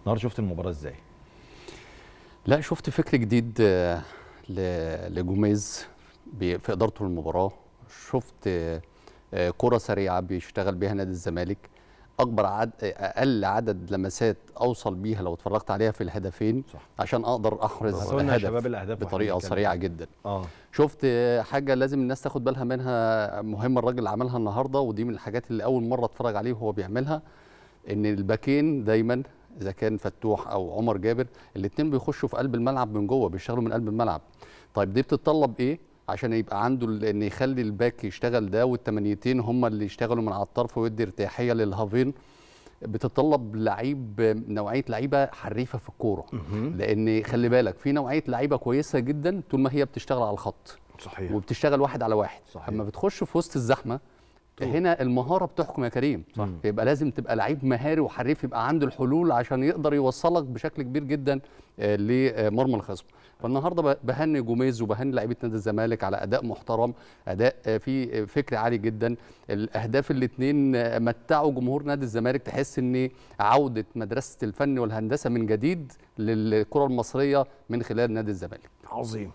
النهارده شفت المباراه ازاي؟ لا شفت فكر جديد آه، لجوميز في ادارته للمباراه شفت آه، آه، كره سريعه بيشتغل بيها نادي الزمالك اكبر عد... اقل عدد لمسات اوصل بيها لو اتفرجت عليها في الهدفين صح. عشان اقدر احرز الهدف بطريقه سريعه جدا آه. شفت حاجه لازم الناس تاخد بالها منها مهمه الراجل عملها النهارده ودي من الحاجات اللي اول مره اتفرج عليه وهو بيعملها ان الباكين دايما اذا كان فتوح او عمر جابر الاثنين بيخشوا في قلب الملعب من جوه بيشتغلوا من قلب الملعب طيب دي بتتطلب ايه عشان يبقى عنده ان يخلي الباك يشتغل ده والثمانيتين هم اللي يشتغلوا من على الطرف ويدي ارتياحيه للهافين بتتطلب لعيب نوعيه لعيبه حريفه في الكوره لان خلي بالك في نوعيه لعيبه كويسه جدا طول ما هي بتشتغل على الخط صحيح وبتشتغل واحد على واحد صحيح. اما بتخش في وسط الزحمه هنا المهاره بتحكم يا كريم صح. يبقى لازم تبقى لعيب مهاري وحريف يبقى عنده الحلول عشان يقدر يوصلك بشكل كبير جدا آه، لمرمى آه، الخصم فالنهارده بهني جوميز وبهني لعيبه نادي الزمالك على اداء محترم اداء آه، فيه فكر عالي جدا الاهداف الاثنين متعوا جمهور نادي الزمالك تحس ان عوده مدرسه الفن والهندسه من جديد للكره المصريه من خلال نادي الزمالك عظيم